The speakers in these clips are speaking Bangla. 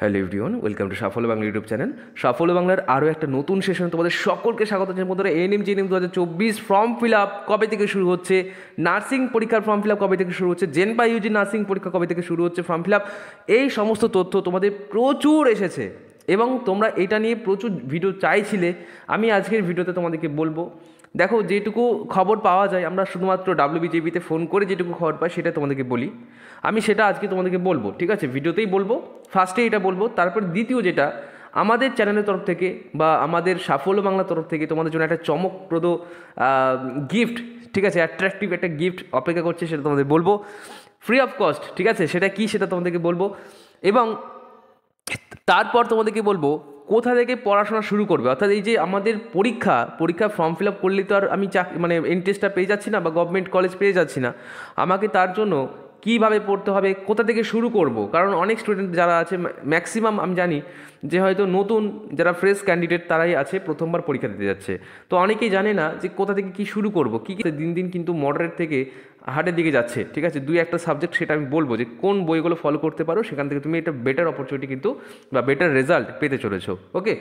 হ্যালো এভরিওন ওয়েলকাম টু সাফল্য বাংলা ইউটিউব চ্যানেল সাফল্য বাংলার আরও একটা নতুন সেশন তোমাদের সকলকে স্বাগত এম বন্ধুরা এনএম এম দু হাজার চব্বিশ ফর্ম ফিল আপ কবে থেকে শুরু হচ্ছে নার্সিং পরীক্ষার ফর্ম ফিল আপ কবে থেকে শুরু হচ্ছে জেন বা ইউজি নার্সিং পরীক্ষা কবে থেকে শুরু হচ্ছে ফর্ম ফিল আপ এই সমস্ত তথ্য তোমাদের প্রচুর এসেছে এবং তোমরা এটা নিয়ে প্রচুর ভিডিও চাইছিলে আমি আজকের ভিডিওতে তোমাদেরকে বলবো দেখো যেটুকু খবর পাওয়া যায় আমরা শুধুমাত্র বিজেপিতে ফোন করে যেটুকু খবর পাই সেটা তোমাদেরকে বলি আমি সেটা আজকে তোমাদেরকে বলবো ঠিক আছে ভিডিওতেই বলবো ফার্স্টে এটা বলবো তারপর দ্বিতীয় যেটা আমাদের চ্যানেলের তরফ থেকে বা আমাদের সাফল্য বাংলা তরফ থেকে তোমাদের জন্য একটা চমকপ্রদ গিফট ঠিক আছে অ্যাট্রাকটিভ একটা গিফট অপেক্ষা করছে সেটা তোমাদের বলবো ফ্রি অফ কস্ট ঠিক আছে সেটা কি সেটা তোমাদেরকে বলবো এবং তারপর তোমাদেরকে বলবো কোথা থেকে পড়াশোনা শুরু করবে অর্থাৎ এই যে আমাদের পরীক্ষা পরীক্ষা ফর্ম ফিল আপ করলে তো আর আমি চাকরি মানে এন্ট্রেসটা পেয়ে যাচ্ছি না বা গভর্নমেন্ট কলেজ পেয়ে যাচ্ছি না আমাকে তার জন্য কীভাবে পড়তে হবে কোথা থেকে শুরু করব কারণ অনেক স্টুডেন্ট যারা আছে ম্যাক্সিমাম আমি জানি যে হয়তো নতুন যারা ফ্রেশ ক্যান্ডিডেট তারাই আছে প্রথমবার পরীক্ষা দিতে যাচ্ছে তো অনেকেই জানে না যে কোথা থেকে কি শুরু করব কী দিন দিন কিন্তু মডারেট থেকে হার্টের দিকে যাচ্ছে ঠিক আছে দুই একটা সাবজেক্ট সেটা আমি বলবো যে কোন বইগুলো ফলো করতে পারো সেখান থেকে তুমি একটা বেটার অপরচুনিটি কিন্তু বা বেটার রেজাল্ট পেতে চলেছো ওকে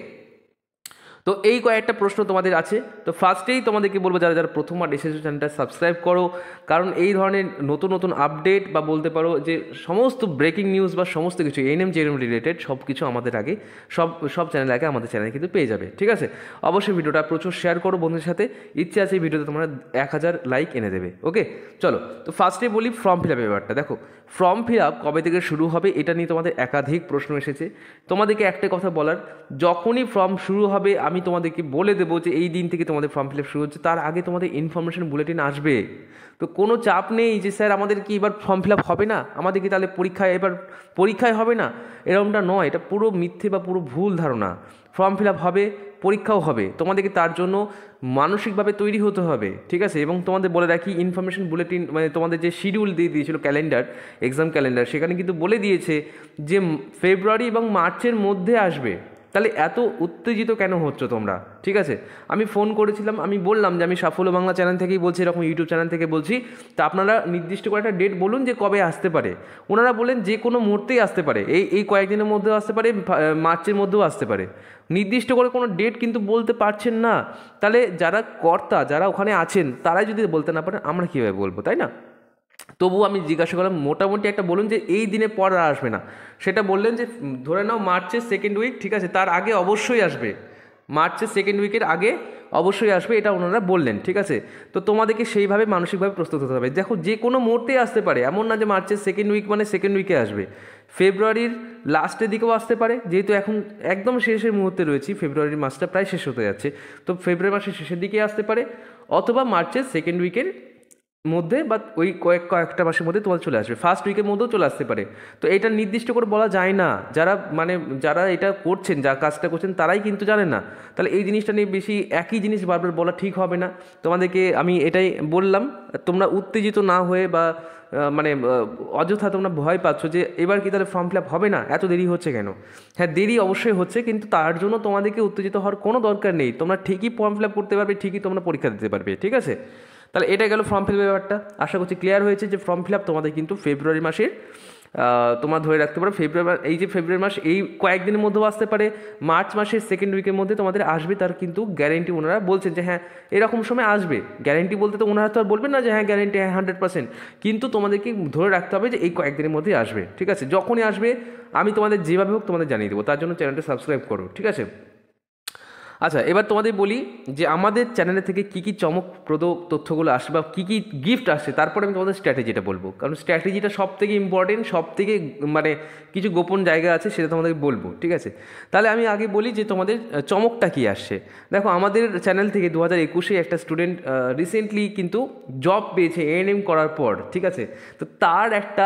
তো এই কয়েকটা প্রশ্ন তোমাদের আছে তো ফার্স্টেই তোমাদেরকে বলবো যারা যারা প্রথমবার এসেছো চ্যানেলটা সাবস্ক্রাইব করো কারণ এই ধরনের নতুন নতুন আপডেট বা বলতে পারো যে সমস্ত ব্রেকিং নিউজ বা সমস্ত কিছু এনএম জেএনএম রিলেটেড সব কিছু আমাদের আগে সব সব চ্যানেল আগে আমাদের চ্যানেলে কিন্তু পেয়ে যাবে ঠিক আছে অবশ্যই ভিডিওটা প্রচুর শেয়ার করো বন্ধুদের সাথে ইচ্ছে আছে এই ভিডিওতে তোমরা এক হাজার লাইক এনে দেবে ওকে চলো তো ফার্স্টে বলি ফর্ম ফিল আপ ব্যাপারটা দেখো ফর্ম ফিল আপ কবে থেকে শুরু হবে এটা নিয়ে তোমাদের একাধিক প্রশ্ন এসেছে তোমাদেরকে একটা কথা বলার যখনই ফর্ম শুরু হবে আমি আমি তোমাদেরকে বলে দেবো যে এই দিন থেকে তোমাদের ফর্ম ফিল আপ শুরু হচ্ছে তার আগে তোমাদের ইনফরমেশান বুলেটিন আসবে তো কোনো চাপ নেই যে স্যার আমাদের কি এবার ফর্ম ফিল আপ হবে না আমাদের কি তাহলে পরীক্ষায় এবার পরীক্ষায় হবে না এরকমটা নয় এটা পুরো মিথ্যে বা পুরো ভুল ধারণা ফর্ম ফিল আপ হবে পরীক্ষাও হবে তোমাদেরকে তার জন্য মানসিকভাবে তৈরি হতে হবে ঠিক আছে এবং তোমাদের বলে রাখি ইনফরমেশান বুলেটিন মানে তোমাদের যে শিডিউল দিয়ে দিয়েছিল ক্যালেন্ডার এক্সাম ক্যালেন্ডার সেখানে কিন্তু বলে দিয়েছে যে ফেব্রুয়ারি এবং মার্চের মধ্যে আসবে তাহলে এত উত্তেজিত কেন হচ্ছ তোমরা ঠিক আছে আমি ফোন করেছিলাম আমি বললাম যে আমি সাফল্য বাংলা চ্যানেল থেকেই বলছি এরকম ইউটিউব চ্যানেল থেকে বলছি তা আপনারা নির্দিষ্ট করে একটা ডেট বলুন যে কবে আসতে পারে ওনারা বলেন যে কোনো মুহূর্তেই আসতে পারে এই এই কয়েকদিনের মধ্যেও আসতে পারে মার্চের মধ্যেও আসতে পারে নির্দিষ্ট করে কোনো ডেট কিন্তু বলতে পারছেন না তাহলে যারা কর্তা যারা ওখানে আছেন তারাই যদি বলতে না পারেন আমরা কীভাবে বলবো তাই না তবু আমি জিজ্ঞাসা করলাম মোটামুটি একটা বলুন যে এই দিনে পর আর আসবে না সেটা বললেন যে ধরে নাও মার্চের সেকেন্ড উইক ঠিক আছে তার আগে অবশ্যই আসবে মার্চের সেকেন্ড উইকের আগে অবশ্যই আসবে এটা ওনারা বললেন ঠিক আছে তো তোমাদেরকে সেইভাবে মানসিকভাবে প্রস্তুত হতে হবে দেখো যে কোনো মুহূর্তে আসতে পারে এমন না যে মার্চের সেকেন্ড উইক মানে সেকেন্ড উইকে আসবে ফেব্রুয়ারির লাস্টের দিকেও আসতে পারে যেহেতু এখন একদম শেষের মুহূর্তে রয়েছি ফেব্রুয়ারির মাসটা প্রায় শেষ হতে যাচ্ছে তো ফেব্রুয়ারি মাসের শেষের দিকে আসতে পারে অথবা মার্চের সেকেন্ড উইকের মধ্যে বা ওই কয়েক কয়েকটা মাসের মধ্যে তোমার চলে আসবে ফার্স্ট উইকের মধ্যেও চলে আসতে পারে তো এটা নির্দিষ্ট করে বলা যায় না যারা মানে যারা এটা করছেন যা কাজটা করছেন তারাই কিন্তু জানেন না তাহলে এই জিনিসটা নিয়ে বেশি একই জিনিস বারবার বলা ঠিক হবে না তোমাদেরকে আমি এটাই বললাম তোমরা উত্তেজিত না হয়ে বা মানে অযথা তোমরা ভয় পাচ্ছ যে এবার কি তাহলে ফর্ম ফিল হবে না এত দেরি হচ্ছে কেন হ্যাঁ দেরি অবশ্যই হচ্ছে কিন্তু তার জন্য তোমাদেরকে উত্তেজিত হওয়ার কোনো দরকার নেই তোমরা ঠিকই ফর্ম ফিল করতে পারবে ঠিকই তোমরা পরীক্ষা দিতে পারবে ঠিক আছে তাহলে এটা গেল ফর্ম ফিল ব্যাপারটা আশা করছি ক্লিয়ার হয়েছে যে ফর্ম ফিল আপ তোমাদের কিন্তু ফেব্রুয়ারি মাসের তোমার ধরে রাখতে পারো ফেব্রুয়ারি এই যে ফেব্রুয়ারি মাস এই কয়েকদিনের মধ্যেও আসতে পারে মার্চ মাসের সেকেন্ড উইকের মধ্যে তোমাদের আসবে তার কিন্তু গ্যারেন্টি ওনারা বলছেন যে হ্যাঁ এরকম সময় আসবে গ্যারেন্টি বলতে তো ওনারা তো আর বলবেন না যে হ্যাঁ গ্যারেন্টি হ্যাঁ হান্ড্রেড পার্সেন্ট কিন্তু তোমাদেরকে ধরে রাখতে হবে যে এই কয়েকদিনের মধ্যেই আসবে ঠিক আছে যখনই আসবে আমি তোমাদের যেভাবে হোক তোমাদের জানিয়ে দেবো তার জন্য চ্যানেলটা সাবস্ক্রাইব করো ঠিক আছে আচ্ছা এবার তোমাদের বলি যে আমাদের চ্যানেলে থেকে কী কী চমকপ্রদ তথ্যগুলো আসে বা কী কী গিফট আসে তারপরে আমি তোমাদের স্ট্র্যাটেজিটা বলবো কারণ স্ট্র্যাটেজিটা সব থেকে ইম্পর্টেন্ট সব থেকে মানে কিছু গোপন জায়গা আছে সেটা তোমাদের বলবো ঠিক আছে তাহলে আমি আগে বলি যে তোমাদের চমকটা কী আসছে দেখো আমাদের চ্যানেল থেকে দু হাজার একুশে একটা স্টুডেন্ট রিসেন্টলি কিন্তু জব পেয়েছে এন এম করার পর ঠিক আছে তো তার একটা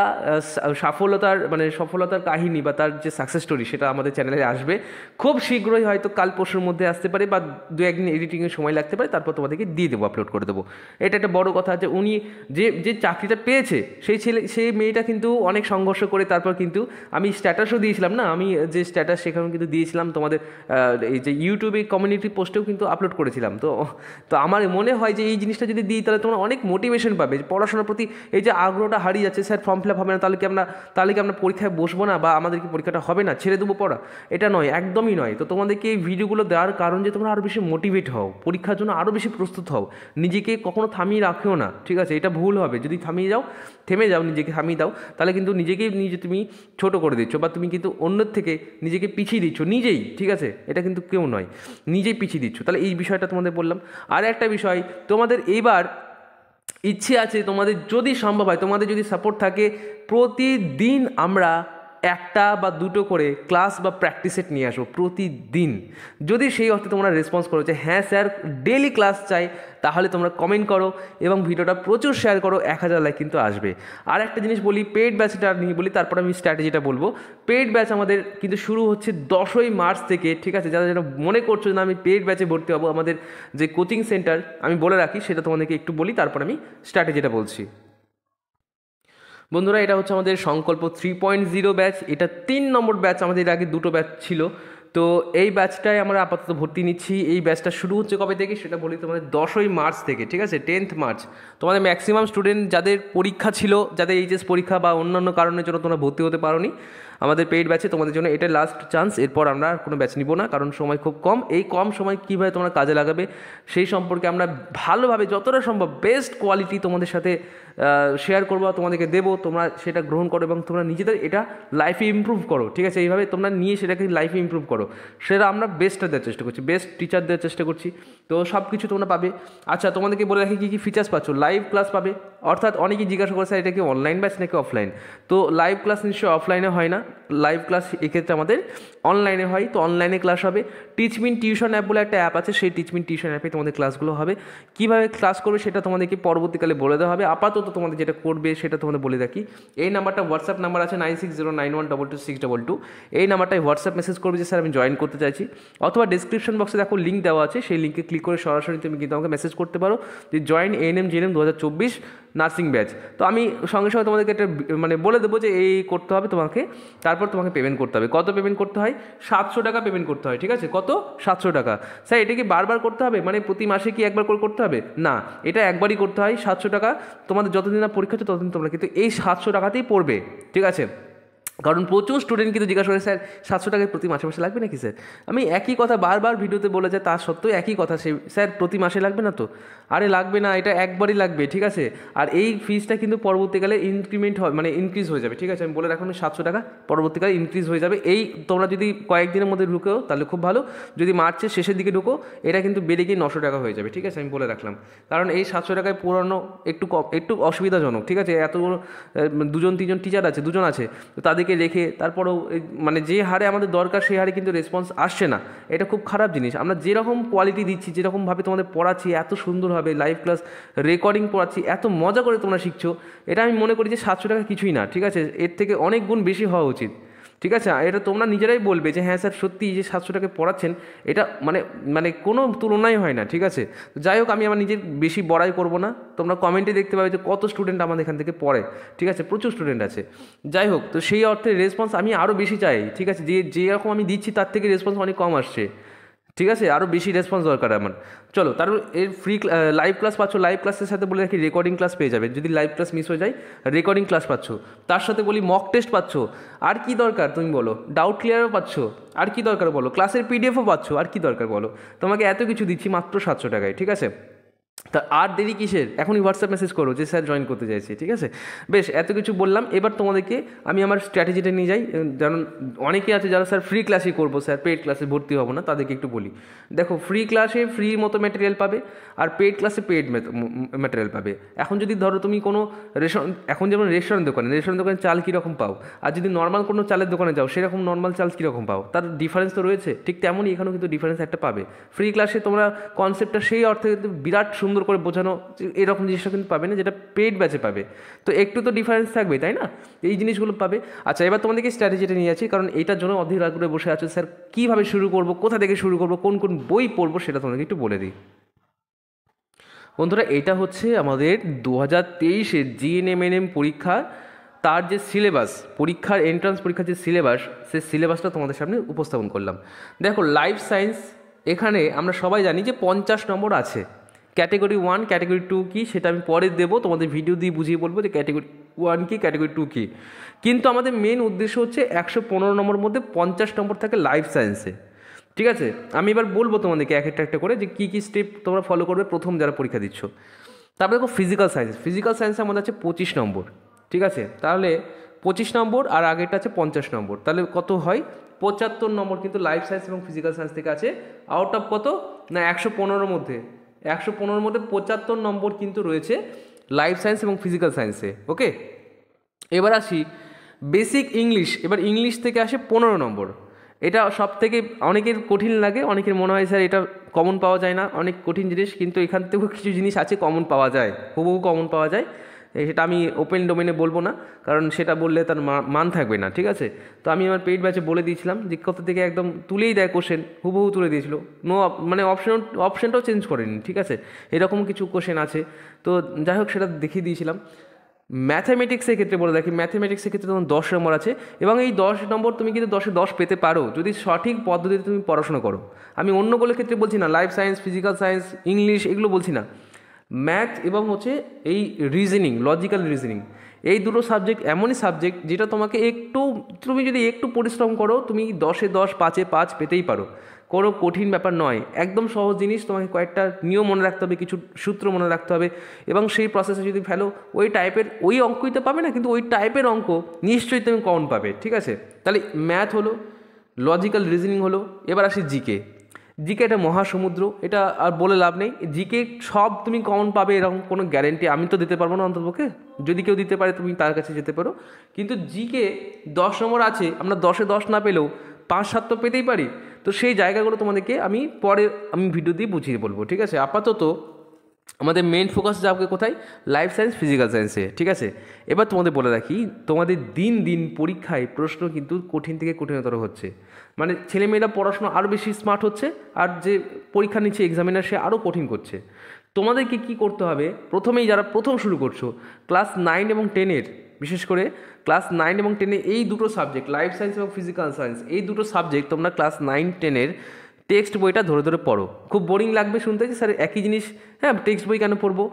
সাফল্যতার মানে সফলতার কাহিনী বা তার যে সাকসেস স্টোরি সেটা আমাদের চ্যানেলে আসবে খুব শীঘ্রই হয়তো কাল পরশুর মধ্যে আস আসতে পারে বা দু একদিন এডিটিংয়ের সময় লাগতে পারে তারপর তোমাদেরকে দিয়ে দেবো আপলোড করে দেবো এটা একটা বড় কথা যে উনি যে যে চাকরিটা পেয়েছে সেই ছেলে সেই মেয়েটা কিন্তু অনেক সংঘর্ষ করে তারপর কিন্তু আমি স্ট্যাটাসও দিয়েছিলাম না আমি যে স্ট্যাটাস সেখানে কিন্তু দিয়েছিলাম তোমাদের এই যে ইউটিউবে কমিউনিটি পোস্টেও কিন্তু আপলোড করেছিলাম তো তো আমার মনে হয় যে এই জিনিসটা যদি দিই তাহলে তোমরা অনেক মোটিভেশন পাবে পড়াশোনার প্রতি এই যে আগ্রহটা হারিয়ে যাচ্ছে স্যার ফর্ম ফিল আপ হবে না তাহলে কি আমরা তাহলে কি আমরা পরীক্ষায় বসবো না বা আমাদের কি পরীক্ষাটা হবে না ছেড়ে দেবো পড়া এটা নয় একদমই নয় তো তোমাদেরকে এই ভিডিওগুলো দেওয়ার কারণ কারণ যে তোমরা আরও বেশি মোটিভেট হও পরীক্ষার জন্য আরও বেশি প্রস্তুত হও নিজেকে কখনো থামিয়ে রাখেও না ঠিক আছে এটা ভুল হবে যদি থামিয়ে যাও থেমে যাও নিজেকে থামিয়ে দাও তাহলে কিন্তু নিজেকেই নিজে তুমি ছোট করে দিচ্ছ বা তুমি কিন্তু অন্যের থেকে নিজেকে পিছিয়ে দিচ্ছ নিজেই ঠিক আছে এটা কিন্তু কেউ নয় নিজেই পিছিয়ে দিচ্ছ তাহলে এই বিষয়টা তোমাদের বললাম আর একটা বিষয় তোমাদের এইবার ইচ্ছে আছে তোমাদের যদি সম্ভব হয় তোমাদের যদি সাপোর্ট থাকে প্রতিদিন আমরা একটা বা দুটো করে ক্লাস বা প্র্যাকটিস সেট নিয়ে আসবো প্রতিদিন যদি সেই অর্থে তোমরা রেসপন্স করো যে হ্যাঁ স্যার ডেলি ক্লাস চাই তাহলে তোমরা কমেন্ট করো এবং ভিডিওটা প্রচুর শেয়ার করো এক হাজার লাইক কিন্তু আসবে আর একটা জিনিস বলি পেড ব্যাচটা নিয়ে বলি তারপর আমি স্ট্র্যাটেজিটা বলবো পেড ব্যাচ আমাদের কিন্তু শুরু হচ্ছে দশই মার্চ থেকে ঠিক আছে যারা যেটা মনে করছো যে আমি পেড ব্যাচে ভর্তি হবো আমাদের যে কোচিং সেন্টার আমি বলে রাখি সেটা তোমাদেরকে একটু বলি তারপর আমি স্ট্র্যাটেজিটা বলছি বন্ধুরা এটা হচ্ছে আমাদের সংকল্প থ্রি পয়েন্ট জিরো ব্যাচ এটা তিন নম্বর ব্যাচ আমাদের আগে দুটো ব্যাচ ছিল তো এই ব্যাচটায় আমরা আপাতত ভর্তি নিচ্ছি এই ব্যাচটা শুরু হচ্ছে কবে থেকে সেটা বলি তোমাদের দশই মার্চ থেকে ঠিক আছে টেন্থ মার্চ তোমাদের ম্যাক্সিমাম স্টুডেন্ট যাদের পরীক্ষা ছিল যাদের এইচএস পরীক্ষা বা অন্যান্য কারণের জন্য তোমরা ভর্তি হতে পারো আমাদের পেইড ব্যাচে তোমাদের জন্য এটা লাস্ট চান্স এরপর আমরা কোনো ব্যাচ নিব না কারণ সময় খুব কম এই কম সময় কীভাবে তোমরা কাজে লাগাবে সেই সম্পর্কে আমরা ভালোভাবে যতটা সম্ভব বেস্ট কোয়ালিটি তোমাদের সাথে শেয়ার করবো তোমাদেরকে দেবো তোমরা সেটা গ্রহণ করো এবং তোমরা নিজেদের এটা লাইফে ইম্প্রুভ করো ঠিক আছে এইভাবে তোমরা নিয়ে সেটাকে লাইফে ইম্প্রুভ করো সেটা আমরা বেস্টটা দেওয়ার চেষ্টা করছি বেস্ট টিচার দেওয়ার চেষ্টা করছি তো সব কিছু তোমরা পাবে আচ্ছা তোমাদেরকে বলে রাখি কী কী ফিচার্স পাচ্ছ লাইভ ক্লাস পাবে অর্থাৎ অনেকেই জিজ্ঞাসা করছে এটা কি অনলাইন ব্যাচ নাকি অফলাইন তো লাইভ ক্লাস নিশ্চয়ই অফলাইনে হয় না লাইভ ক্লাস এক্ষেত্রে আমাদের অনলাইনে হয় তো অনলাইনে ক্লাস হবে টিচমিন টিউশন অ্যাপ বলে একটা অ্যাপ আছে সেই টিচমিন টিউশন অ্যাপে তোমাদের ক্লাসগুলো হবে কীভাবে ক্লাস করবে সেটা তোমাদেরকে পরবর্তীকালে বলে দেওয়া হবে আপাতত তোমাদের যেটা করবে সেটা তোমাদের বলে থাকি এই নাম্বারটা হোয়াটসঅ্যাপ নাম্বার আছে nine six zero nine one double two six double two এই নাম্বারটায় হোয়াটসঅ্যাপ মেসেজ করবে যে স্যার আমি জয়েন করতে চাইছি অথবা ডিসক্রিপশন বক্সে দেখো লিঙ্ক দেওয়া আছে সেই লিঙ্কে ক্লিক করে সরাসরি তুমি কিন্তু আমাকে মেসেজ করতে পারো যে join N M N M দু হাজার চব্বিশ নার্সিং ব্যাচ তো আমি সঙ্গে সঙ্গে তোমাদেরকে একটা মানে বলে দেবো যে এই করতে হবে তোমাকে তারপর তোমাকে পেমেন্ট করতে হবে কত পেমেন্ট করতে হয় সাতশো টাকা পেমেন্ট করতে হয় ঠিক আছে কত সাতশো টাকা স্যার এটা কি বারবার করতে হবে মানে প্রতি মাসে কি একবার করে করতে হবে না এটা একবারই করতে হয় সাতশো টাকা তোমাদের যতদিন না পরীক্ষা হচ্ছে ততদিন তোমরা কিন্তু এই সাতশো টাকাতেই পড়বে ঠিক আছে কারণ প্রচুর স্টুডেন্ট কিন্তু জিজ্ঞাসা করে স্যার সাতশো টাকা প্রতি মাসে মাসে লাগবে নাকি স্যার আমি একই কথা বারবার ভিডিওতে বলে যায় তা সত্ত্বেও একই কথা সে স্যার প্রতি মাসে লাগবে না তো আরে লাগবে না এটা একবারই লাগবে ঠিক আছে আর এই ফিজটা কিন্তু পরবর্তীকালে ইনক্রিমেন্ট হয় মানে ইনক্রিজ হয়ে যাবে ঠিক আছে আমি বলে রাখলাম সাতশো টাকা পরবর্তীকালে ইনক্রিজ হয়ে যাবে এই তোমরা যদি কয়েকদিনের মধ্যে ঢুকেও তাহলে খুব ভালো যদি মার্চের শেষের দিকে ঢুকো এটা কিন্তু বেড়ে গিয়ে নশো টাকা হয়ে যাবে ঠিক আছে আমি বলে রাখলাম কারণ এই সাতশো টাকায় পুরানো একটু কম একটু অসুবিধাজনক ঠিক আছে এত দুজন তিনজন টিচার আছে দুজন আছে তো তাদেরকে আমাদেরকে রেখে তারপরেও মানে যে হারে আমাদের দরকার সেই হারে কিন্তু রেসপন্স আসছে না এটা খুব খারাপ জিনিস আমরা যেরকম কোয়ালিটি দিচ্ছি যেরকমভাবে তোমাদের পড়াচ্ছি এত সুন্দরভাবে লাইভ ক্লাস রেকর্ডিং পড়াচ্ছি এত মজা করে তোমরা শিখছো এটা আমি মনে করি যে সাতশো টাকা কিছুই না ঠিক আছে এর থেকে অনেক গুণ বেশি হওয়া উচিত ঠিক আছে এটা তোমরা নিজেরাই বলবে যে হ্যাঁ স্যার সত্যি যে সাতশো টাকা পড়াচ্ছেন এটা মানে মানে কোনো তুলনাই হয় না ঠিক আছে যাই হোক আমি আমার নিজের বেশি বড়াই করব না তোমরা কমেন্টে দেখতে পাবে যে কত স্টুডেন্ট আমাদের এখান থেকে পড়ে ঠিক আছে প্রচুর স্টুডেন্ট আছে যাই হোক তো সেই অর্থে রেসপন্স আমি আরও বেশি চাই ঠিক আছে যে যেরকম আমি দিচ্ছি তার থেকে রেসপন্স অনেক কম আসছে ঠিক আছে আরও বেশি রেসপন্স দরকার আমার চলো তারপর এর ফ্রি লাইভ ক্লাস পাচ্ছ লাইভ ক্লাসের সাথে বলে রাখি রেকর্ডিং ক্লাস পেয়ে যাবে যদি লাইভ ক্লাস মিস হয়ে যায় রেকর্ডিং ক্লাস পাচ্ছ তার সাথে বলি মক টেস্ট পাচ্ছ আর কি দরকার তুমি বলো ডাউট ক্লিয়ারও পাচ্ছ আর কি দরকার বলো ক্লাসের পিডিএফও পাচ্ছ আর কি দরকার বলো তোমাকে এত কিছু দিচ্ছি মাত্র সাতশো টাকায় ঠিক আছে তা আর দেরি কিসের এখনই হোয়াটসঅ্যাপ মেসেজ করো যে স্যার জয়েন করতে চাইছি ঠিক আছে বেশ এত কিছু বললাম এবার তোমাদেরকে আমি আমার স্ট্র্যাটেজিটা নিয়ে যাই যেন অনেকে আছে যারা স্যার ফ্রি ক্লাসই করবো স্যার পেড ক্লাসে ভর্তি হবো না তাদেরকে একটু বলি দেখো ফ্রি ক্লাসে ফ্রি মতো ম্যাটেরিয়াল পাবে আর পেড ক্লাসে পেড ম্যাটেরিয়াল পাবে এখন যদি ধরো তুমি কোনো রেশন এখন যেমন রেস্টুরেন্ট দোকানে রেস্টুরেন্ট দোকানে চাল কীরকম পাও আর যদি নর্মাল কোনো চালের দোকানে যাও সেরকম নর্মাল চাল কীরকম পাও তার ডিফারেন্স তো রয়েছে ঠিক তেমনই এখানেও কিন্তু ডিফারেন্স একটা পাবে ফ্রি ক্লাসে তোমরা কনসেপ্টটা সেই অর্থে বিরাট সুন্দর সুন্দর করে বোঝানো এরকম জিনিসটা কিন্তু পাবে না যেটা পেড ব্যাচে পাবে তো একটু তো ডিফারেন্স থাকবে তাই না এই জিনিসগুলো পাবে আচ্ছা এবার তোমাদেরকে স্ট্র্যাটেজিটা নিয়ে আছি কারণ এটার জন্য অধীর আগ্রহে বসে আছো স্যার কীভাবে শুরু করবো কোথা থেকে শুরু করবো কোন কোন বই পড়বো সেটা তোমাদেরকে একটু বলে দিই বন্ধুরা এটা হচ্ছে আমাদের দু হাজার তেইশের জিএনএমএনএম পরীক্ষা তার যে সিলেবাস পরীক্ষার এন্ট্রান্স পরীক্ষার যে সিলেবাস সে সিলেবাসটা তোমাদের সামনে উপস্থাপন করলাম দেখো লাইফ সায়েন্স এখানে আমরা সবাই জানি যে পঞ্চাশ নম্বর আছে ক্যাটেগরি ওয়ান ক্যাটেগরি টু কী সেটা আমি পরে দেবো তোমাদের ভিডিও দিয়ে বুঝিয়ে বলবো যে ক্যাটেগরি ওয়ান কী ক্যাটেগরি টু কী কিন্তু আমাদের মেন উদ্দেশ্য হচ্ছে একশো পনেরো নম্বর মধ্যে পঞ্চাশ নম্বর থাকে লাইফ সায়েন্সে ঠিক আছে আমি এবার বলবো তোমাদেরকে এক একটা একটা করে যে কী কী স্টেপ তোমরা ফলো করবে প্রথম যারা পরীক্ষা দিচ্ছ তারপরে দেখো ফিজিক্যাল সায়েন্স ফিজিক্যাল সায়েন্সে আমাদের আছে পঁচিশ নম্বর ঠিক আছে তাহলে পঁচিশ নম্বর আর আগেরটা আছে পঞ্চাশ নম্বর তাহলে কত হয় পঁচাত্তর নম্বর কিন্তু লাইফ সায়েন্স এবং ফিজিক্যাল সায়েন্স থেকে আছে আউট অফ কত না একশো পনেরোর মধ্যে একশো পনেরোর মধ্যে পঁচাত্তর নম্বর কিন্তু রয়েছে লাইফ সায়েন্স এবং ফিজিক্যাল সায়েন্সে ওকে এবার আসি বেসিক ইংলিশ এবার ইংলিশ থেকে আসে পনেরো নম্বর এটা সব থেকে অনেকের কঠিন লাগে অনেকের মনে হয় স্যার এটা কমন পাওয়া যায় না অনেক কঠিন জিনিস কিন্তু এখান থেকেও কিছু জিনিস আছে কমন পাওয়া যায় হুবহু কমন পাওয়া যায় সেটা আমি ওপেন ডোমেনে বলবো না কারণ সেটা বললে তার মান থাকবে না ঠিক আছে তো আমি আমার পেইড ব্যাচে বলে দিয়েছিলাম যে কত থেকে একদম তুলেই দেয় কোশ্চেন হুবহু তুলে দিয়েছিল নো মানে অপশন অপশনটাও চেঞ্জ করেনি ঠিক আছে এরকম কিছু কোশ্চেন আছে তো যাই হোক সেটা দেখিয়ে দিয়েছিলাম ম্যাথামেটিক্সের ক্ষেত্রে বলে দেখি ম্যাথামেটিক্সের ক্ষেত্রে তোমার দশ নম্বর আছে এবং এই দশ নম্বর তুমি কিন্তু দশে দশ পেতে পারো যদি সঠিক পদ্ধতিতে তুমি পড়াশোনা করো আমি অন্যগুলোর ক্ষেত্রে বলছি না life science physical science English এগুলো বলছি না ম্যাথ এবং হচ্ছে এই রিজনিং লজিক্যাল রিজনিং এই দুটো সাবজেক্ট এমনই সাবজেক্ট যেটা তোমাকে একটু তুমি যদি একটু পরিশ্রম করো তুমি দশে দশ পাঁচে পাঁচ পেতেই পারো কোনো কঠিন ব্যাপার নয় একদম সহজ জিনিস তোমাকে কয়েকটা নিয়ম মনে রাখতে হবে কিছু সূত্র মনে রাখতে হবে এবং সেই প্রসেসে যদি ফেলো ওই টাইপের ওই অঙ্কই তো পাবে না কিন্তু ওই টাইপের অঙ্ক নিশ্চয়ই তুমি কমন পাবে ঠিক আছে তাহলে ম্যাথ হলো লজিক্যাল রিজনিং হলো এবার আসি জিকে জিকে এটা মহাসমুদ্র এটা আর বলে লাভ নেই জিকে সব তুমি কমন পাবে এরকম কোনো গ্যারেন্টি আমি তো দিতে পারবো না অন্তর্পক্ষে যদি কেউ দিতে পারে তুমি তার কাছে যেতে পারো কিন্তু জিকে দশ নম্বর আছে আমরা দশে দশ না পেলেও পাঁচ সাত তো পেতেই পারি তো সেই জায়গাগুলো তোমাদেরকে আমি পরে আমি ভিডিও দিয়ে বুঝিয়ে বলবো ঠিক আছে আপাতত আমাদের মেন ফোকাস যাবে কোথায় লাইফ সায়েন্স ফিজিক্যাল সায়েন্সে ঠিক আছে এবার তোমাদের বলে রাখি তোমাদের দিন দিন পরীক্ষায় প্রশ্ন কিন্তু কঠিন থেকে কঠিনতর হচ্ছে মানে ছেলেমেয়েরা পড়াশোনা আরও বেশি স্মার্ট হচ্ছে আর যে পরীক্ষা নিচ্ছে এক্সামিনার সে আরও কঠিন করছে তোমাদেরকে কি করতে হবে প্রথমেই যারা প্রথম শুরু করছো ক্লাস নাইন এবং টেনের বিশেষ করে ক্লাস নাইন এবং টেনে এই দুটো সাবজেক্ট লাইফ সায়েন্স এবং ফিজিক্যাল সায়েন্স এই দুটো সাবজেক্ট তোমরা ক্লাস নাইন টেনের টেক্সট বইটা ধরে ধরে পড়ো খুব বোরিং লাগবে শুনতে যে স্যার একই জিনিস হ্যাঁ টেক্সট বই কেন পড়বো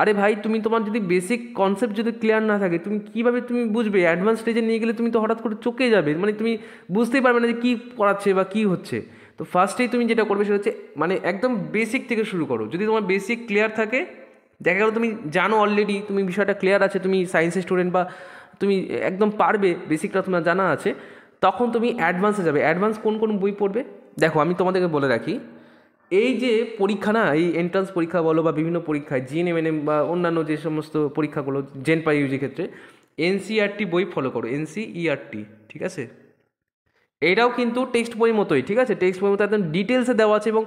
আরে ভাই তুমি তোমার যদি বেসিক কনসেপ্ট যদি ক্লিয়ার না থাকে তুমি কীভাবে তুমি বুঝবে অ্যাডভান্স স্টেজে নিয়ে গেলে তুমি তো হঠাৎ করে চোখে যাবে মানে তুমি বুঝতেই পারবে না যে কী করাচ্ছে বা কী হচ্ছে তো ফার্স্টেই তুমি যেটা করবে সেটা হচ্ছে মানে একদম বেসিক থেকে শুরু করো যদি তোমার বেসিক ক্লিয়ার থাকে দেখা গেলো তুমি জানো অলরেডি তুমি বিষয়টা ক্লিয়ার আছে তুমি সায়েন্সের স্টুডেন্ট বা তুমি একদম পারবে বেসিকটা তোমার জানা আছে তখন তুমি অ্যাডভান্সে যাবে অ্যাডভান্স কোন কোন বই পড়বে দেখো আমি তোমাদেরকে বলে রাখি এই যে পরীক্ষা না এই এন্ট্রান্স পরীক্ষা বলো বা বিভিন্ন পরীক্ষায় জিএনএম এম বা অন্যান্য যে সমস্ত পরীক্ষাগুলো জেন পাই ইউজি ক্ষেত্রে এনসিআরটি e বই ফলো করো এনসিইআরটি e ঠিক আছে এটাও কিন্তু টেক্সট বই মতোই ঠিক আছে টেক্সট বইয়ের মতো একদম ডিটেলসে দেওয়া আছে এবং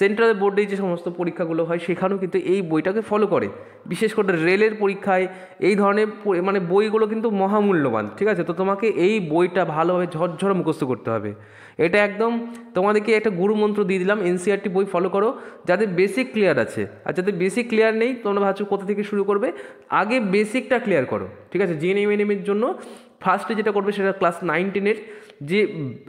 সেন্ট্রাল বোর্ডে যে সমস্ত পরীক্ষাগুলো হয় সেখানেও কিন্তু এই বইটাকে ফলো করে বিশেষ করে রেলের পরীক্ষায় এই ধরনের মানে বইগুলো কিন্তু মহামূল্যবান ঠিক আছে তো তোমাকে এই বইটা ভালোভাবে ঝরঝর মুখস্থ করতে হবে এটা একদম তোমাদেরকে একটা গুরুমন্ত্র দিয়ে দিলাম এনসিআরটি e বই ফলো করো যাদের বেসিক ক্লিয়ার আছে আর যাদের বেসিক ক্লিয়ার নেই তোমরা ভাবছো কোথা থেকে শুরু করবে আগে বেসিকটা ক্লিয়ার করো ঠিক আছে জিএনএমএনএমের e e জন্য ফার্স্টে যেটা করবে সেটা ক্লাস নাইন টেনের যে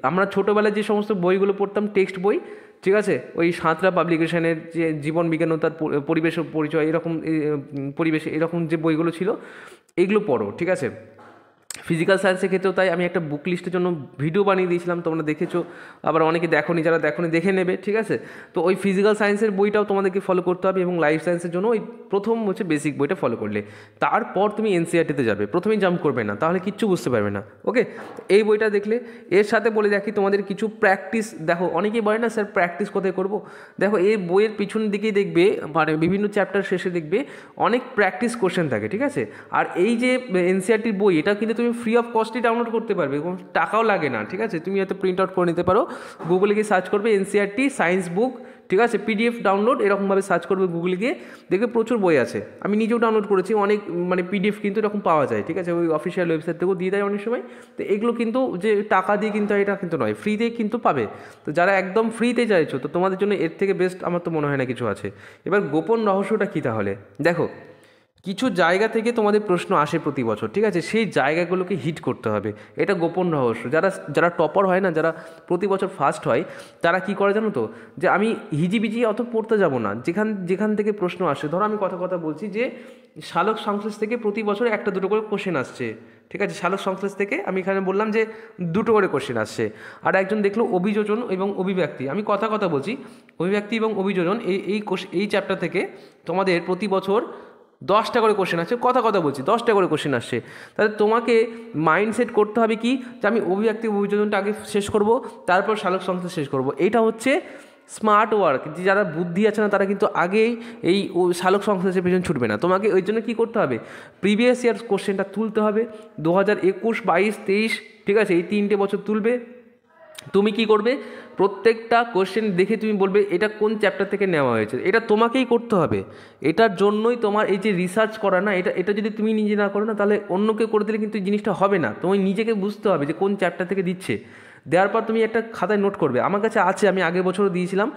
আমরা ছোটোবেলায় যে সমস্ত বইগুলো পড়তাম টেক্সট বই ঠিক আছে ওই সাঁতরা পাবলিকেশনের যে জীবন বিজ্ঞান ও তার পরিবেশ পরিচয় এরকম পরিবেশ এরকম যে বইগুলো ছিল এগুলো পড়ো ঠিক আছে ফিজিক্যাল সায়েন্সের ক্ষেত্রেও তাই আমি একটা বুক লিস্টের জন্য ভিডিও বানিয়ে দিয়েছিলাম তোমরা দেখেছো আবার অনেকে দেখো নি যারা দেখোনি দেখে নেবে ঠিক আছে তো ওই ফিজিক্যাল সায়েন্সের বইটাও তোমাদেরকে ফলো করতে হবে এবং লাইফ সায়েন্সের জন্য ওই প্রথম হচ্ছে বেসিক বইটা ফলো করলে তারপর তুমি এনসিআরটিতে e যাবে প্রথমেই জাম্প করবে না তাহলে কিচ্ছু বুঝতে পারবে না ওকে এই বইটা দেখলে এর সাথে বলে দেখি তোমাদের কিছু প্র্যাকটিস দেখো অনেকেই বলে না স্যার প্র্যাকটিস কোথায় করবো দেখো এই বইয়ের পিছনের দিকেই দেখবে মানে বিভিন্ন চ্যাপ্টার শেষে দেখবে অনেক প্র্যাকটিস কোশ্চেন থাকে ঠিক আছে আর এই যে এনসিআরটির e বই এটা কিন্তু তুমি তুমি ফ্রি অফ কস্টে ডাউনলোড করতে পারবে কোনো টাকাও লাগে না ঠিক আছে তুমি হয়তো প্রিন্ট আউট করে নিতে পারো গুগলে গিয়ে সার্চ করবে এনসিআরটি সায়েন্স বুক ঠিক আছে পিডিএফ ডাউনলোড এরকমভাবে সার্চ করবে গুগলে গিয়ে দেখবে প্রচুর বই আছে আমি নিজেও ডাউনলোড করেছি অনেক মানে পিডিএফ কিন্তু এরকম পাওয়া যায় ঠিক আছে ওই অফিসিয়াল ওয়েবসাইট থেকেও দিয়ে দেয় অনেক সময় তো এগুলো কিন্তু যে টাকা দিয়ে কিন্তু এটা কিন্তু নয় ফ্রিতে কিন্তু পাবে তো যারা একদম ফ্রিতে চাইছো তো তোমাদের জন্য এর থেকে বেস্ট আমার তো মনে হয় না কিছু আছে এবার গোপন রহস্যটা কী তাহলে দেখো কিছু জায়গা থেকে তোমাদের প্রশ্ন আসে প্রতি বছর ঠিক আছে সেই জায়গাগুলোকে হিট করতে হবে এটা গোপন রহস্য যারা যারা টপার হয় না যারা প্রতি বছর ফার্স্ট হয় তারা কি করে জানো তো যে আমি হিজিবিজি অত পড়তে যাব না যেখান যেখান থেকে প্রশ্ন আসে ধরো আমি কথা কথা বলছি যে শালক সংশ্লেষ থেকে প্রতি বছর একটা দুটো করে কোশ্চেন আসছে ঠিক আছে শালক সংশ্লেষ থেকে আমি এখানে বললাম যে দুটো করে কোশ্চেন আসছে আর একজন দেখলো অভিযোজন এবং অভিব্যক্তি আমি কথা কথা বলছি অভিব্যক্তি এবং অভিযোজন এই এই এই চ্যাপ্টার থেকে তোমাদের প্রতি বছর দশটা করে কোশ্চেন আসছে কথা কথা বলছি দশটা করে কোশ্চেন আসছে তাহলে তোমাকে মাইন্ডসেট করতে হবে কি যে আমি অভিব্যক্তি অভিযোজনটা আগে শেষ করব তারপর সালোক সংশ্লেষ শেষ করব এটা হচ্ছে স্মার্ট ওয়ার্ক যে যারা বুদ্ধি আছে না তারা কিন্তু আগেই এই শালক সংশ্লেষের পেছনে ছুটবে না তোমাকে ওই জন্য কী করতে হবে প্রিভিয়াস ইয়ার কোশ্চেনটা তুলতে হবে দু হাজার একুশ বাইশ তেইশ ঠিক আছে এই তিনটে বছর তুলবে তুমি কি করবে প্রত্যেকটা কোশ্চেন দেখে তুমি বলবে এটা কোন চ্যাপ্টার থেকে নেওয়া হয়েছে এটা তোমাকেই করতে হবে এটার জন্যই তোমার এই যে রিসার্চ করা না এটা এটা যদি তুমি নিজে না করো না তাহলে অন্যকে করে দিলে কিন্তু জিনিসটা হবে না তোমায় নিজেকে বুঝতে হবে যে কোন চ্যাপ্টার থেকে দিচ্ছে দেওয়ার পর তুমি একটা খাতায় নোট করবে আমার কাছে আছে আমি আগের বছরও দিয়েছিলাম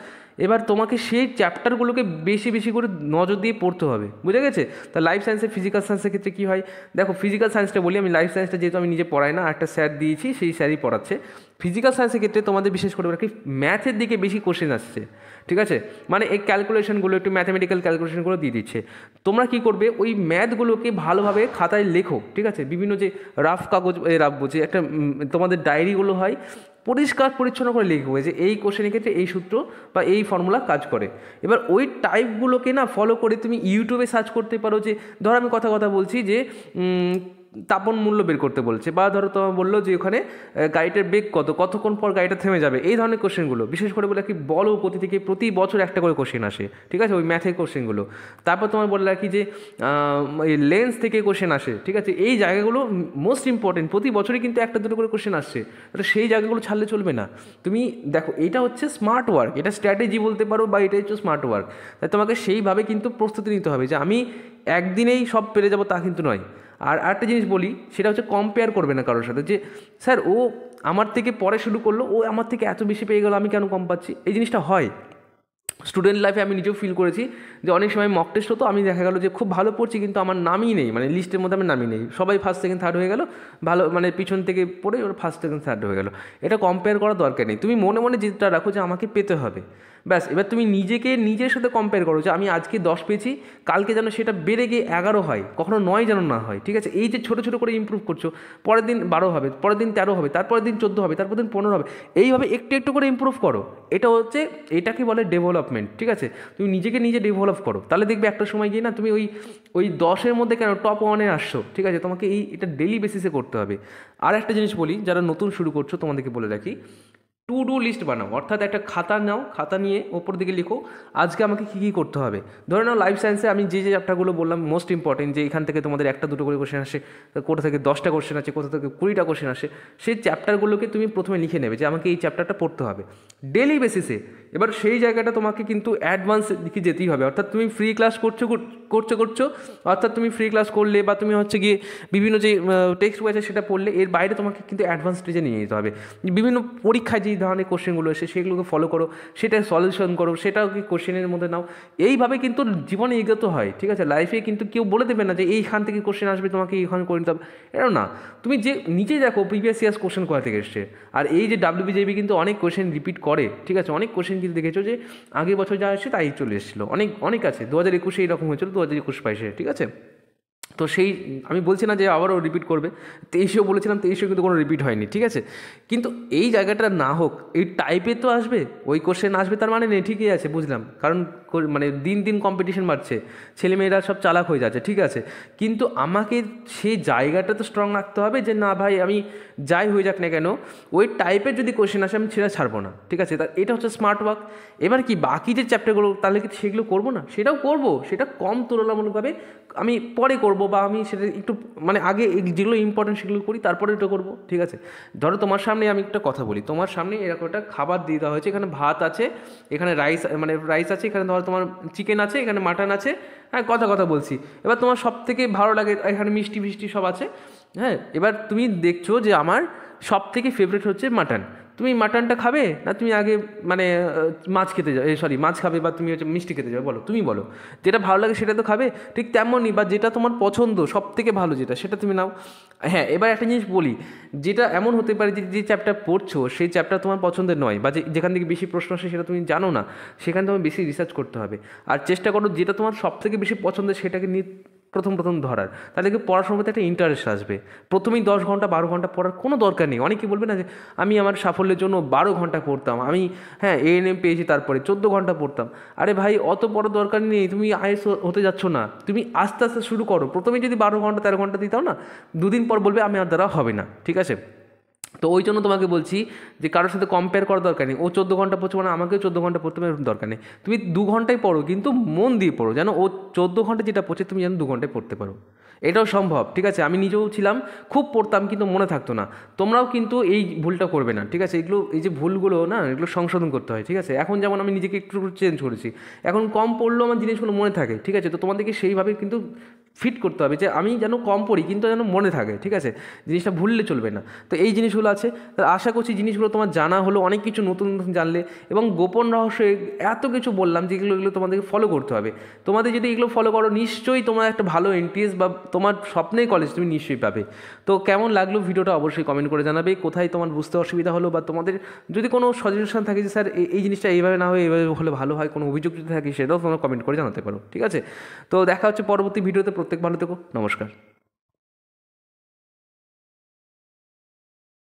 এবার তোমাকে সেই চ্যাপ্টারগুলোকে বেশি বেশি করে নজর দিয়ে পড়তে হবে বুঝে গেছে তা লাইফ সায়েন্সে ফিজিক্যাল সায়েন্সের ক্ষেত্রে কী হয় দেখো ফিজিক্যাল সায়েন্সটা বলি আমি লাইফ সায়েন্সটা যেহেতু আমি নিজে পড়াই না একটা স্যার দিয়েছি সেই স্যারই পড়াচ্ছে ফিজিক্যাল সায়েন্সের ক্ষেত্রে তোমাদের বিশেষ করে ম্যাথের দিকে বেশি কোশ্চেন আসছে ঠিক আছে মানে এই ক্যালকুলেশনগুলো একটু ম্যাথামেটিক্যাল ক্যালকুলেশনগুলো দিয়ে দিচ্ছে তোমরা কি করবে ওই ম্যাথগুলোকে ভালোভাবে খাতায় লেখো ঠিক আছে বিভিন্ন যে রাফ কাগজ রাফ বুঝে একটা তোমাদের ডায়েরিগুলো হয় পরিষ্কার পরিচ্ছন্ন করে লিখবে যে এই কোশ্চেনের ক্ষেত্রে এই সূত্র বা এই ফর্মুলা কাজ করে এবার ওই টাইপগুলোকে না ফলো করে তুমি ইউটিউবে সার্চ করতে পারো যে ধর আমি কথা কথা বলছি যে তাপন মূল্য বের করতে বলছে বা ধরো তোমার বললো যে ওখানে গাড়িটার বেগ কত কতক্ষণ পর গাড়িটা থেমে যাবে এই ধরনের কোশ্চেনগুলো বিশেষ করে বলে কি বল প্রতি থেকে প্রতি বছর একটা করে কোশ্চেন আসে ঠিক আছে ওই ম্যাথের কোশ্চেনগুলো তারপর তোমার বললে আর কি যে লেন্স থেকে কোশ্চেন আসে ঠিক আছে এই জায়গাগুলো মোস্ট ইম্পর্টেন্ট প্রতি বছরই কিন্তু একটা দুটো করে কোশ্চেন আসছে তাহলে সেই জায়গাগুলো ছাড়লে চলবে না তুমি দেখো এটা হচ্ছে স্মার্ট ওয়ার্ক এটা স্ট্র্যাটেজি বলতে পারো বা এটা হচ্ছে স্মার্ট ওয়ার্ক তাই তোমাকে সেইভাবে কিন্তু প্রস্তুতি নিতে হবে যে আমি একদিনেই সব পেরে যাবো তা কিন্তু নয় আর আরেকটা জিনিস বলি সেটা হচ্ছে কম্পেয়ার করবে না কারোর সাথে যে স্যার ও আমার থেকে পরে শুরু করলো ও আমার থেকে এত বেশি পেয়ে গেলো আমি কেন কম পাচ্ছি এই জিনিসটা হয় স্টুডেন্ট লাইফে আমি নিজেও ফিল করেছি যে অনেক সময় মক টেস্ট হতো আমি দেখা গেলো যে খুব ভালো পড়ছি কিন্তু আমার নামই নেই মানে লিস্টের মধ্যে আমার নামই নেই সবাই ফার্স্ট সেকেন্ড থার্ড হয়ে গেলো ভালো মানে পিছন থেকে পড়ে ওর ফার্স্ট সেকেন্ড থার্ড হয়ে গেলো এটা কম্পেয়ার করা দরকার নেই তুমি মনে মনে যেটা রাখো যে আমাকে পেতে হবে ব্যাস এবার তুমি নিজেকে নিজের সাথে কম্পেয়ার করো যে আমি আজকে দশ পেয়েছি কালকে যেন সেটা বেড়ে গিয়ে এগারো হয় কখনো নয় যেন না হয় ঠিক আছে এই যে ছোটো ছোটো করে ইম্প্রুভ করছো পরের দিন বারো হবে পরের দিন তেরো হবে তারপরের দিন চোদ্দো হবে তারপর দিন পনেরো হবে এইভাবে একটু একটু করে ইম্প্রুভ করো এটা হচ্ছে এটাকে বলে ডেভেলপ ডেভেলপমেন্ট ঠিক আছে তুমি নিজেকে নিজে ডেভেলপ করো তাহলে দেখবে একটা সময় গিয়ে না তুমি ওই ওই দশের মধ্যে কেন টপ ওয়ানে আসছো ঠিক আছে তোমাকে এই এটা ডেলি বেসিসে করতে হবে আর একটা জিনিস বলি যারা নতুন শুরু করছো তোমাদেরকে বলে রাখি টু ডু লিস্ট বানাও অর্থাৎ একটা খাতা নাও খাতা নিয়ে ওপর দিকে লিখো আজকে আমাকে কী কী করতে হবে ধরে নাও লাইফ সায়েন্সে আমি যে যে চ্যাপ্টারগুলো বললাম মোস্ট ইম্পর্টেন্ট যে এখান থেকে তোমাদের একটা দুটো করে কোশ্চেন আসে কোথা থেকে দশটা কোশ্চেন আছে কোথা থেকে কুড়িটা কোশ্চেন আসে সেই চ্যাপ্টারগুলোকে তুমি প্রথমে লিখে নেবে যে আমাকে এই চ্যাপ্টারটা পড়তে হবে ডেলি বেসিসে এবার সেই জায়গাটা তোমাকে কিন্তু অ্যাডভান্স লিখে যেতেই হবে অর্থাৎ তুমি ফ্রি ক্লাস করছো করছো করছো অর্থাৎ তুমি ফ্রি ক্লাস করলে বা তুমি হচ্ছে গিয়ে বিভিন্ন যে টেক্সট বই আছে সেটা পড়লে এর বাইরে তোমাকে কিন্তু অ্যাডভান্স স্টেজে নিয়ে যেতে হবে বিভিন্ন পরীক্ষায় যে ধরনের কোশ্চেনগুলো এসে সেগুলোকে ফলো করো সেটা সলিউশন করো সেটাও কি কোশ্চেনের মধ্যে নাও এইভাবে কিন্তু জীবনে এগোতে হয় ঠিক আছে লাইফে কিন্তু কেউ বলে দেবে না যে এইখান থেকে কোশ্চেন আসবে তোমাকে এইখানে করে নিতে হবে এরকম না তুমি যে নিজেই দেখো প্রিভিয়াস ইয়ার্স কোশ্চেন কোথা থেকে এসছে আর এই যে বিজেপি কিন্তু অনেক কোশ্চেন রিপিট করে ঠিক আছে অনেক কোশ্চেন কিন্তু দেখেছো যে আগের বছর যা এসেছে তাই চলে এসেছিলো অনেক অনেক আছে দু হাজার একুশে এরকম হয়েছিল দু হাজার একুশ বাইশে ঠিক আছে তো সেই আমি বলছি না যে আবারও রিপিট করবে তেইশেও বলেছিলাম তেইশেও কিন্তু কোনো রিপিট হয়নি ঠিক আছে কিন্তু এই জায়গাটা না হোক এই টাইপে তো আসবে ওই কোশ্চেন আসবে তার মানে নেই ঠিকই আছে বুঝলাম কারণ মানে দিন দিন কম্পিটিশন বাড়ছে ছেলেমেয়েরা সব চালাক হয়ে যাচ্ছে ঠিক আছে কিন্তু আমাকে সেই জায়গাটা তো স্ট্রং রাখতে হবে যে না ভাই আমি যাই হয়ে যাক না কেন ওই টাইপের যদি কোশ্চেন আসে আমি ছেড়ে ছাড়বো না ঠিক আছে তা এটা হচ্ছে স্মার্ট ওয়ার্ক এবার কি বাকি যে চ্যাপ্টারগুলো তাহলে কি সেগুলো করবো না সেটাও করব সেটা কম তুলনামূলকভাবে আমি পরে করব বা আমি সেটা একটু মানে আগে যেগুলো ইম্পর্টেন্ট সেগুলো করি তারপরে ওটা করবো ঠিক আছে ধরো তোমার সামনে আমি একটা কথা বলি তোমার সামনে এরকম একটা খাবার দিয়ে দেওয়া হয়েছে এখানে ভাত আছে এখানে রাইস মানে রাইস আছে এখানে ধর তোমার চিকেন আছে এখানে মাটন আছে হ্যাঁ কথা কথা বলছি এবার তোমার সব থেকে ভালো লাগে এখানে মিষ্টি মিষ্টি সব আছে হ্যাঁ এবার তুমি দেখছো যে আমার সব থেকে ফেভারিট হচ্ছে মাটন তুমি মাটনটা খাবে না তুমি আগে মানে মাছ খেতে যাবে সরি মাছ খাবে বা তুমি হচ্ছে মিষ্টি খেতে যাবে বলো তুমি বলো যেটা ভালো লাগে সেটা তো খাবে ঠিক তেমনই বা যেটা তোমার পছন্দ সব থেকে ভালো যেটা সেটা তুমি নাও হ্যাঁ এবার একটা জিনিস বলি যেটা এমন হতে পারে যে যে চ্যাপ্টার পড়ছো সেই চ্যাপ্টার তোমার পছন্দের নয় বা যেখান থেকে বেশি প্রশ্ন আসে সেটা তুমি জানো না সেখানে তোমার বেশি রিসার্চ করতে হবে আর চেষ্টা করো যেটা তোমার সব থেকে বেশি পছন্দের সেটাকে নিয়ে প্রথম প্রথম ধরার তাহলে কি পড়ার প্রতি একটা ইন্টারেস্ট আসবে প্রথমেই দশ ঘন্টা বারো ঘন্টা পড়ার কোনো দরকার নেই অনেকে বলবে না যে আমি আমার সাফল্যের জন্য বারো ঘন্টা পড়তাম আমি হ্যাঁ এ এন এম পেয়েছি তারপরে চোদ্দো ঘন্টা পড়তাম আরে ভাই অত বড় দরকার নেই তুমি আইএস হতে যাচ্ছ না তুমি আস্তে আস্তে শুরু করো প্রথমেই যদি বারো ঘন্টা তেরো ঘন্টা দিতাম না দুদিন পর বলবে আমি আর দ্বারা হবে না ঠিক আছে তো ওই জন্য তোমাকে বলছি যে কারোর সাথে কম্পেয়ার করার দরকার নেই ও চোদ্দো ঘন্টা পড়ছে মানে আমাকেও চোদ্দো ঘন্টা পড়তে দরকার নেই তুমি দু ঘন্টায় পড়ো কিন্তু মন দিয়ে পড়ো যেন ও চোদ্দো ঘন্টা যেটা পড়ছে তুমি যেন দু ঘন্টায় পড়তে পারো এটাও সম্ভব ঠিক আছে আমি নিজেও ছিলাম খুব পড়তাম কিন্তু মনে থাকতো না তোমরাও কিন্তু এই ভুলটা করবে না ঠিক আছে এগুলো এই যে ভুলগুলো না এগুলো সংশোধন করতে হয় ঠিক আছে এখন যেমন আমি নিজেকে একটু চেঞ্জ করেছি এখন কম পড়লেও আমার জিনিসগুলো মনে থাকে ঠিক আছে তো তোমাদেরকে সেইভাবে কিন্তু ফিট করতে হবে যে আমি যেন কম পড়ি কিন্তু যেন মনে থাকে ঠিক আছে জিনিসটা ভুললে চলবে না তো এই জিনিসগুলো আছে তার আশা করছি জিনিসগুলো তোমার জানা হলো অনেক কিছু নতুন নতুন জানলে এবং গোপন রহস্য এত কিছু বললাম যে এগুলো এগুলো তোমাদেরকে ফলো করতে হবে তোমাদের যদি এগুলো ফলো করো নিশ্চয়ই তোমার একটা ভালো এন্ট্রিএস বা তোমার স্বপ্নের কলেজ তুমি নিশ্চয়ই পাবে তো কেমন লাগলো ভিডিওটা অবশ্যই কমেন্ট করে জানাবে কোথায় তোমার বুঝতে অসুবিধা হলো বা তোমাদের যদি কোনো সাজেশন থাকে যে স্যার এই জিনিসটা এইভাবে না হয় এইভাবে হলে ভালো হয় কোনো অভিযোগ যদি থাকে সেটাও তোমরা কমেন্ট করে জানাতে পারো ঠিক আছে তো দেখা হচ্ছে পরবর্তী ভিডিওতে প্রত্যেক ভালো থেকো নমস্কার